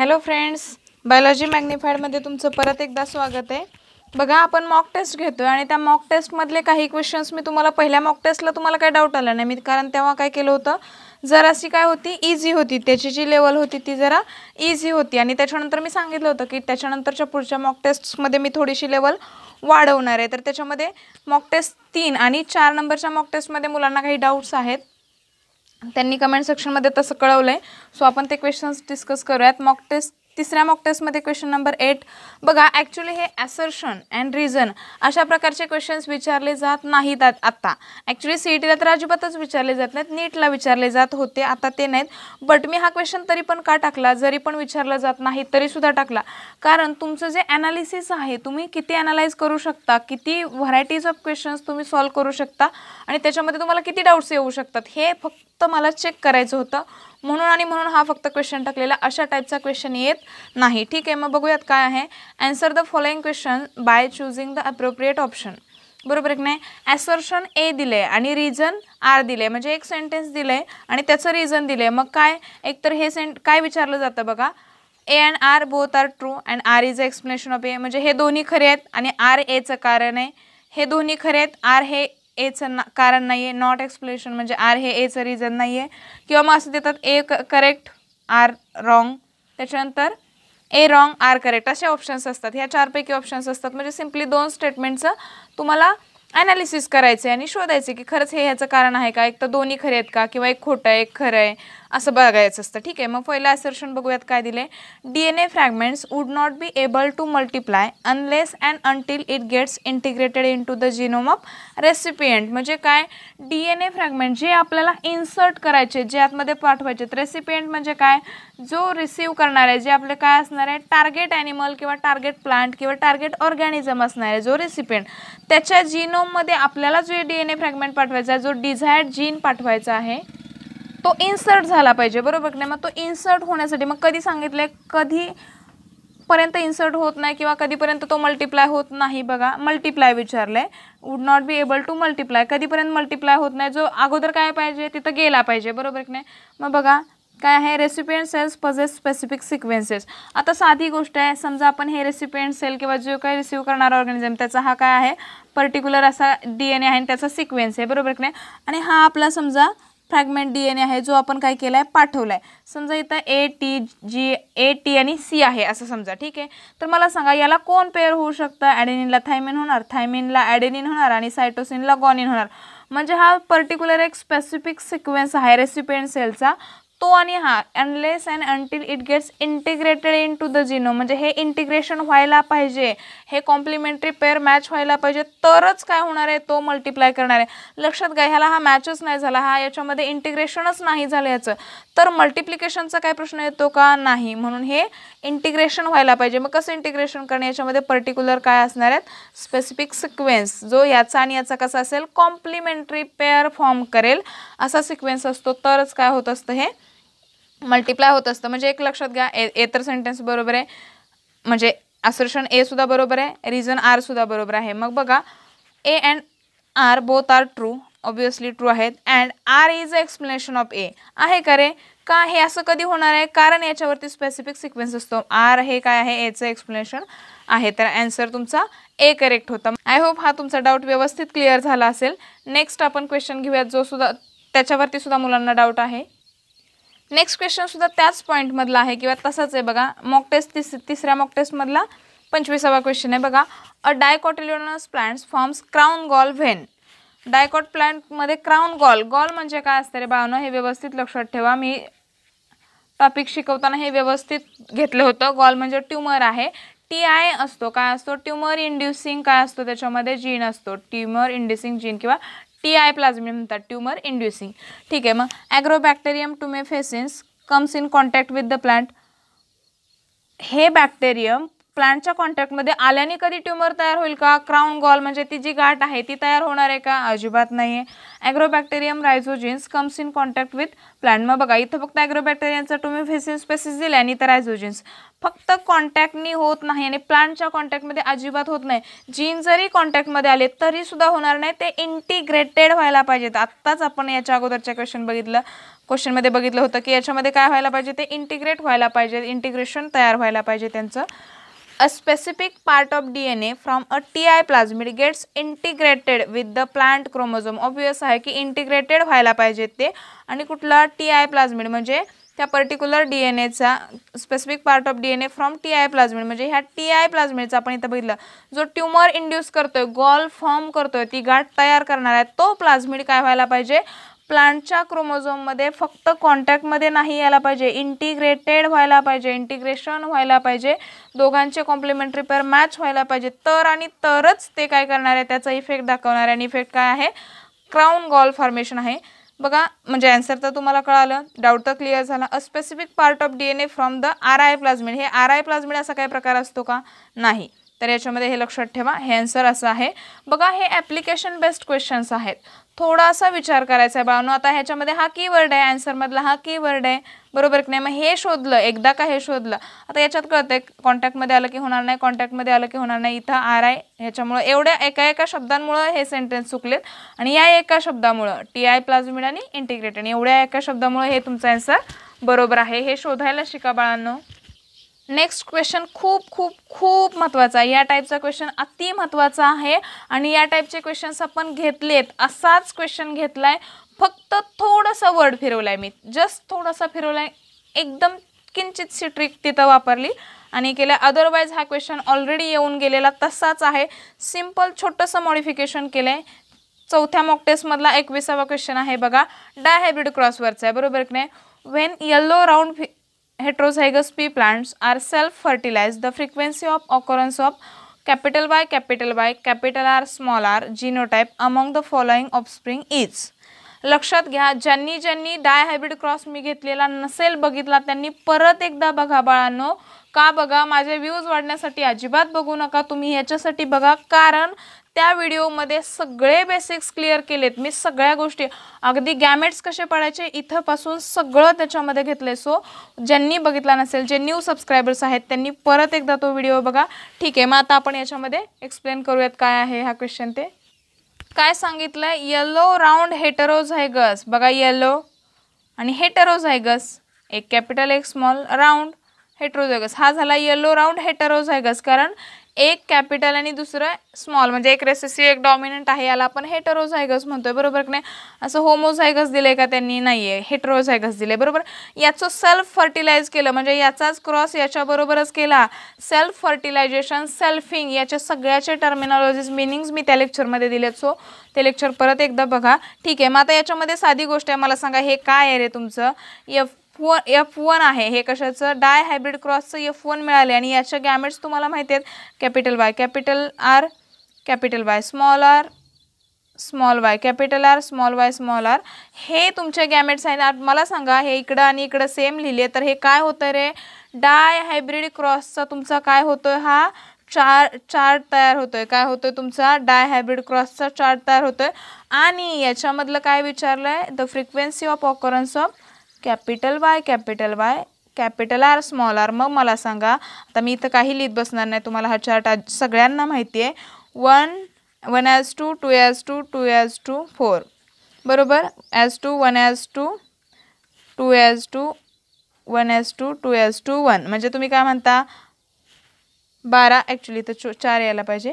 hello friends biology मॅग्निफाईडमध्ये तुमचं परत एकदा स्वागत आहे बघा आपण मॉक टेस्ट घेतो आहे आणि त्या मॉक टेस्टमधले काही क्वेश्चन्स मी तुम्हाला पहिल्या मॉक टेस्टला तुम्हाला काय डाऊट आला नाही मी कारण तेव्हा काय केलं होतं जराशी काय होती इझी होती त्याची जी लेवल होती ती जरा इझी होती आणि त्याच्यानंतर मी सांगितलं होतं की त्याच्यानंतरच्या पुढच्या मॉक टेस्टमध्ये मी थोडीशी लेवल वाढवणार आहे तर त्याच्यामध्ये मॉक टेस्ट तीन आणि चार नंबरच्या मॉक टेस्टमध्ये मुलांना काही डाऊट्स आहेत त्यांनी कमेंट सेक्शनमध्ये तसं कळवलं आहे सो आपण ते क्वेश्चन्स डिस्कस करूयात मॉक टेस्ट तिसऱ्या मॉक टेस्टमध्ये क्वेश्चन नंबर एट बघा ॲक्च्युली हे ॲसर्शन अँड रिझन अशा प्रकारचे क्वेश्चन्स विचारले जात नाहीत आत्ता ॲक्च्युली सी ई टीला तर अजिबातच विचारले जात नाहीत नीटला विचारले जात होते आता ते नाहीत बट मी हा क्वेश्चन तरी पण का टाकला जरी पण विचारला जात नाही तरीसुद्धा टाकला कारण तुमचं जे ॲनालिसिस आहे तुम्ही किती ॲनालाइज करू शकता किती व्हरायटीज ऑफ क्वेश्चन्स तुम्ही सॉल्व करू शकता आणि त्याच्यामध्ये तुम्हाला किती डाऊट्स येऊ शकतात हे फक्त मला चेक करायचं होतं म्हणून आणि म्हणून हा फक्त क्वेश्चन टाकलेला अशा टाईपचा क्वेश्चन येत नाही ठीक आहे मग बघूयात काय आहे answer the following question by choosing the appropriate option बरोबर एक नाही ॲसर्शन ए दिलं आहे आणि रिझन आर दिले आहे म्हणजे एक सेंटेन्स दिलं आहे आणि त्याचं रिझन दिलं आहे मग काय एकतर हे सेंट काय विचारलं जातं बघा A and R both are true and R is a explanation of A म्हणजे हे दोन्ही खरे आहेत आणि आर एचं कारण आहे हे दोन्ही खरे आहेत आर हे एचं ना कारण नाही आहे नॉट एक्सप्लेनेशन म्हणजे आर हे एचं रिझन नाही आहे किंवा मग असं देतात ए करेक्ट आर रॉंग त्याच्यानंतर ए रॉंग आर करेक्ट असे ऑप्शन्स असतात ह्या चारपैकी ऑप्शन्स असतात म्हणजे सिम्पली दोन स्टेटमेंटचं तुम्हाला ॲनालिसिस करायचे आणि शोधायचे की खरंच हे ह्याचं कारण आहे का एक तर दोन्ही खरे आहेत का किंवा एक खोटं आहे एक खरं आहे असं बघायचं असतं ठीक आहे मग पहिलं असर्शन बघूयात काय दिले D N A fragments would not be able to multiply unless and until it gets integrated in to the genome of recipient म्हणजे काय डी एन ए फ्रॅगमेंट जे आपल्याला इन्सर्ट करायचे जे आतमध्ये पाठवायचे रेसिपियंट म्हणजे काय जो रिसिव्ह करणार आहे जे आपले काय असणार आहे टार्गेट ॲनिमल किंवा टार्गेट प्लांट किंवा टार्गेट ऑर्गॅनिझम असणार आहे जो रेसिपियंट त्याच्या जिनो जीनोममध्ये आपल्याला जो डी एन ए फ्रॅगमेंट पाठवायचा आहे जो डिझायर्ड जीन पाठवायचा आहे तो इन्सर्ट झाला पाहिजे बरोबर नाही मग तो इन्सर्ट होण्यासाठी मग कधी सांगितलं आहे कधीपर्यंत इन्सर्ट होत नाही किंवा कधीपर्यंत तो मल्टिप्लाय होत नाही बघा मल्टिप्लाय विचारलं आहे would not be able to multiply कधीपर्यंत मल्टिप्लाय होत नाही जो अगोदर काय पाहिजे तिथं गेला पाहिजे बरोबर की नाही मग बघा काय आहे recipient cells possesses specific sequences आता साधी गोष्ट आहे समजा आपण हे रेसिपियंट सेल किंवा जो काही रिसिव्ह करणारा ऑर्गॅनिझम त्याचा हा काय आहे पर्टिक्युलर असा डी एन ए आहे आणि त्याचा सिक्वेन्स आहे बरोबर की नाही आणि हा आपला समजा फ्रॅगमेंट डी एन ए आहे जो आपण काय केला आहे पाठवला आहे समजा इथं A T G A T आणि सी आहे असं समजा ठीक आहे तर मला सांगा याला कोण पेअर होऊ शकतं ॲडेनिनला थायमिन होणार थायमिनला ॲडेनिन होणार आणि सायटोसिनला गॉनिन होणार म्हणजे हा पर्टिक्युलर एक स्पेसिफिक सिक्वेन्स आहे रेसिपिएंट सेलचा तो आणि हा unless and until it gets integrated in to the genome म्हणजे हे इंटिग्रेशन व्हायला पाहिजे हे कॉम्प्लिमेंटरी पेअर मॅच व्हायला पाहिजे तरच काय होणार आहे तो मल्टिप्लाय करणार आहे लक्षात घ्या ह्याला हा मॅचच नाही झाला हा याच्यामध्ये इंटिग्रेशनच नाही झालं याचं तर मल्टिप्लिकेशनचा काय प्रश्न येतो का नाही म्हणून हे इंटिग्रेशन व्हायला पाहिजे मग कसं इंटिग्रेशन करणे याच्यामध्ये पर्टिक्युलर काय असणार आहेत स्पेसिफिक सिक्वेन्स जो याचा आणि याचा कसा असेल कॉम्प्लिमेंटरी पेअर फॉर्म करेल असा सिक्वेन्स असतो तरच काय होत असतं हे मल्टिप्लाय होत असतं म्हणजे एक लक्षात घ्या ए तर सेंटेन्स बरोबर आहे म्हणजे असर्शन ए सुद्धा बरोबर आहे रिझन आर सुद्धा बरोबर आहे मग बघा A and R both are true obviously true आहेत and R is a explanation of A आहे का रे का हे असं कधी होणार आहे कारण याच्यावरती स्पेसिफिक सिक्वेन्स असतो आर हे काय आहे एचं एक्सप्लेनेशन आहे तर अँसर तुमचा ए करेक्ट होता आय होप हा तुमचा डाऊट व्यवस्थित क्लिअर झाला असेल नेक्स्ट आपण क्वेश्चन घेऊयात जो सुद्धा त्याच्यावरती सुद्धा मुलांना डाऊट आहे नेक्स्ट क्वेश्चन सुद्धा त्याच पॉईंटमधला आहे किंवा तसंच आहे बघा मॉक टेस्ट तिस तिसऱ्या मॉक टेस्टमधला पंचवीसावा क्वेश्चन आहे बघा a dicotyledonous plants forms crown gall when dicot प्लांटमध्ये क्राऊन गॉल गॉल म्हणजे काय असतं रे बावनं हे व्यवस्थित लक्षात ठेवा मी टॉपिक शिकवताना हे व्यवस्थित घेतलं होतं गॉल म्हणजे ट्युमर आहे टी आय असतो काय असतो ट्युमर इंड्युसिंग काय असतो त्याच्यामध्ये जीन असतो ट्युमर इंड्युसिंग जीन किंवा टी आय म्हणतात ट्युमर इंड्युसिंग ठीक आहे मग Agrobacterium tumefaciens comes in contact with the plant हे बॅक्टेरियम प्लांटच्या कॉन्टॅक्टमध्ये आल्याने कधी ट्युमर तयार होईल का क्राऊन गॉल म्हणजे ती जी गाठ आहे ती तयार होणार आहे का अजिबात नाही आहे Agrobacterium rhizogenes comes in contact with plant मग बघा इथं फक्त ॲग्रोबॅक्टेरियमचा तुम्ही फेसिन स्पेसिस दिले आणि तर रायझोजिन्स फक्त कॉन्टॅक्टनी होत नाही आणि प्लांटच्या कॉन्टॅक्टमध्ये अजिबात होत नाही जीन जरी कॉन्टॅक्टमध्ये आले तरीसुद्धा होणार नाही ते इंटिग्रेटेड व्हायला पाहिजेत आत्ताच आपण याच्या अगोदरच्या क्वेश्चन बघितलं क्वेश्चनमध्ये बघितलं होतं की याच्यामध्ये काय व्हायला पाहिजे ते इंटिग्रेट व्हायला पाहिजे इंटिग्रेशन तयार व्हायला पाहिजे त्यांचं a specific part of from a T I plasmid gets integrated with the plant chromosome Obvious आहे की इंटिग्रेटेड व्हायला पाहिजे ते आणि कुठला टी आय प्लाझमिड म्हणजे त्या पर्टिक्युलर डी एन एचा specific part of D N A from T I plasmid म्हणजे ह्या टी आय प्लाझमिडचा आपण इथं बघितलं जो ट्युमर इंड्यूस करतोय गॉल फॉर्म करतोय ती गाठ तयार करणार आहे तो प्लाझमिड काय व्हायला पाहिजे प्लांटच्या क्रोमोझोममध्ये फक्त कॉन्टॅक्टमध्ये नाही यायला पाहिजे इंटिग्रेटेड व्हायला पाहिजे इंटिग्रेशन व्हायला पाहिजे दोघांचे कॉम्प्लिमेंटरी पेअर मॅच व्हायला पाहिजे तर आणि तरच ते काय करणार आहे त्याचा इफेक्ट दाखवणार आहे आणि इफेक्ट काय आहे क्राऊन गॉल फॉर्मेशन आहे बघा म्हणजे ॲन्सर तर तुम्हाला कळालं डाऊट तर क्लिअर झाला a specific part of D N A from the R I plasmid हे आर आय प्लाझमिड असा काय प्रकार असतो का नाही तर याच्यामध्ये हे लक्षात ठेवा हे आन्सर असं आहे बघा हे ॲप्लिकेशन बेस्ड क्वेश्चन्स आहेत थोडासा विचार करायचा आहे बाळांनो आता ह्याच्यामध्ये हा की वर्ड आहे आन्सरमधला हा की वर्ड आहे बरोबर की नाही मग हे शोधलं एकदा का हे शोधलं आता याच्यात कळतं कॉन्टॅक्टमध्ये आलं की होणार नाही कॉन्टॅक्टमध्ये आलं की होणार नाही इथं आर आय ह्याच्यामुळं एवढ्या एका एका शब्दांमुळं हे सेंटेन्स चुकलेत आणि या एका शब्दामुळं टी आय प्लाझमिड आणि इंटिग्रेटेड एवढ्या एका शब्दामुळं हे तुमचं आन्सर बरोबर आहे हे शोधायला शिका बाळांनो नेक्स्ट क्वेश्चन खूप खूप खूप महत्त्वाचा आहे या टाईपचा क्वेश्चन अति महत्त्वाचा आहे आणि या टाईपचे क्वेश्चन्स आपण घेतलेत असाच क्वेश्चन घेतला आहे फक्त थोडंसं वर्ड फिरवलं आहे मी जस्ट थोडंसं फिरवला आहे एकदम किंचितशी ट्रिक तिथं वापरली आणि केल्या अदरवाईज हा क्वेश्चन ऑलरेडी येऊन गेलेला तसाच आहे सिम्पल छोटंसं मॉडिफिकेशन केलं आहे चौथ्या मॉक टेस्टमधला एकविसावा क्वेश्चन आहे बघा डायहायब्रिड क्रॉसवरचा आहे बरोबर की नाही when yellow round heterozygous plants plants are self-fertilized, the of of of capital Y capital Y capital R small R genotype among the following offspring is लक्षात घ्या ज्यांनी ज्यांनी डाय हायब्रिड क्रॉस मी घेतलेला नसेल बघितला त्यांनी परत एकदा बघा बाळांनो का बघा माझे व्ह्यूज वाढण्यासाठी अजिबात बघू नका तुम्ही याच्यासाठी बघा कारण त्या व्हिडिओमध्ये सगळे बेसिक्स क्लिअर केलेत मी सगळ्या गोष्टी अगदी गॅमेट्स कसे पडायचे इथंपासून सगळं त्याच्यामध्ये घेतलंय सो ज्यांनी बघितला नसेल जे न्यू सबस्क्रायबर्स आहेत त्यांनी परत एकदा तो व्हिडिओ बघा ठीक आहे मग आता आपण याच्यामध्ये एक्सप्लेन करूयात काय आहे हा क्वेश्चन ते काय सांगितलं येलो राऊंड हेटरोज आहे गस बघा येलो आणि हेटरोज आहे गस एक कॅपिटल एक स्मॉल राऊंड हेटरोझायगस हा झाला येलो राऊंड गस कारण एक कॅपिटल आणि दुसरं स्मॉल म्हणजे एक रेसेसिव्ह एक डॉमिनंट आहे याला आपण हेटरोझायगस म्हणतोय बरोबर की नाही असं होमोझायगस दिलं आहे का त्यांनी नाही आहे हेटरोझायगस दिले बरोबर याचं सेल्फ फर्टिलाइज केलं म्हणजे याचाच क्रॉस याच्याबरोबरच केला सेल्फ फर्टिलायझेशन सेल्फिंग याच्या सगळ्याचे टर्मिनॉलॉजीज मिनिंग्स मी त्या लेक्चरमध्ये दिलेत सो ते लेक्चर परत एकदा बघा ठीक आहे मग आता याच्यामध्ये साधी गोष्ट आहे मला सांगा हे काय आहे रे तुमचं एफ व एफ वन आहे हे कशाचं डाय हायब्रिड क्रॉसचं एफ वन मिळाले आणि याच्या गॅमेट्स तुम्हाला माहिती आहेत capital Y capital R capital Y small R small Y capital R small Y small R हे तुमचे गॅमेट्स आहेत मला सांगा हे इकडं आणि इकडं सेम लिहिले तर हे काय होतं रे डाय हायब्रिड क्रॉसचा तुमचा काय होतो हा चार चार्ट तयार होतोय काय आहे तुमचा डाय हायब्रिड क्रॉसचा चार्ट तयार होतो आहे आणि याच्यामधलं काय विचारलं आहे the frequency of occurrence of capital Y capital Y capital R small R मग मला सांगा आता मी इथं काही लिहित बसणार नाही तुम्हाला हा चार्ट सगळ्यांना माहिती आहे one one as two two as two two as two four बरोबर as two one as two two as two one as two two as two one म्हणजे तुम्ही काय म्हणता बारा ॲक्च्युली तर चार यायला पाहिजे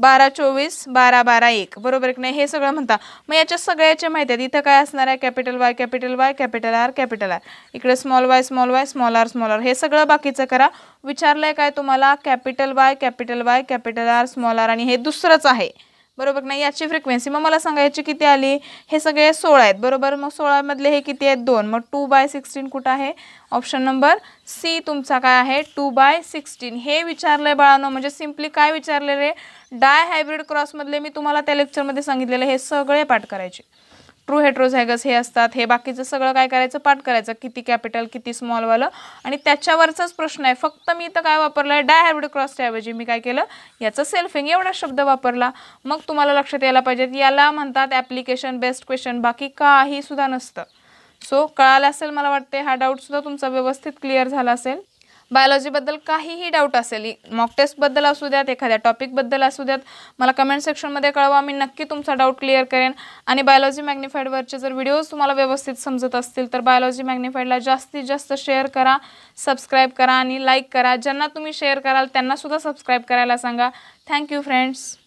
बारा चोवीस बारा बारा एक बरोबर की नाही हे सगळं म्हणता मग याच्या सगळ्याच्या माहिती आहेत इथं काय असणार आहे capital Y capital Y capital R capital R इकडे small Y small Y small R small R हे सगळं बाकीचं करा विचारलं आहे काय तुम्हाला capital Y capital Y capital R small R आणि हे दुसरंच आहे बरोबर नाही याची फ्रिक्वेन्सी मग मला सांगायची किती आली हे सगळे सोळा आहेत बरोबर मग सोळामधले हे किती आहेत दोन मग टू बाय सिक्स्टीन कुठं आहे ऑप्शन नंबर सी तुमचा काय आहे टू बाय सिक्स्टीन हे विचारलं आहे बाळांनो म्हणजे सिम्पली काय विचारलेले डाय हायब्रिड क्रॉसमधले मी तुम्हाला त्या लेक्चरमध्ये सांगितलेले हे सगळे पाठ करायचे ट्रू हेट्रोझायगस हे असतात हे बाकीचं सगळं काय करायचं पाठ करायचं किती कॅपिटल किती स्मॉलवालं आणि त्याच्यावरचाच प्रश्न आहे फक्त मी इथं काय वापरलं आहे डायहायब्रिड क्रॉसच्याऐवजी मी काय केलं याचं सेल्फिंग एवढा शब्द वापरला मग तुम्हाला लक्षात यायला पाहिजे याला म्हणतात ॲप्लिकेशन बेस्ट क्वेश्चन बाकी काही सुद्धा नसतं सो कळालं असेल मला वाटते हा डाऊटसुद्धा तुमचा व्यवस्थित क्लिअर झाला असेल बायोलॉजीबद्दल काहीही डाऊट असेल मॉक टेस्टबद्दल असू द्यात एखाद्या टॉपिकबद्दल असू द्यात मला कमेंट सेक्शनमध्ये कळवा मी नक्की तुमचा डाऊट क्लिअर करेन आणि बायोलॉजी मॅग्निफाईडवरचे जर व्हिडिओज तुम्हाला व्यवस्थित समजत असतील तर बायोलॉजी मॅग्निफाईडला जास्तीत जास्त शेअर करा सबस्क्राईब करा आणि लाईक करा ज्यांना तुम्ही शेअर कराल त्यांनासुद्धा सबस्क्राईब करायला सांगा थँक्यू फ्रेंड्स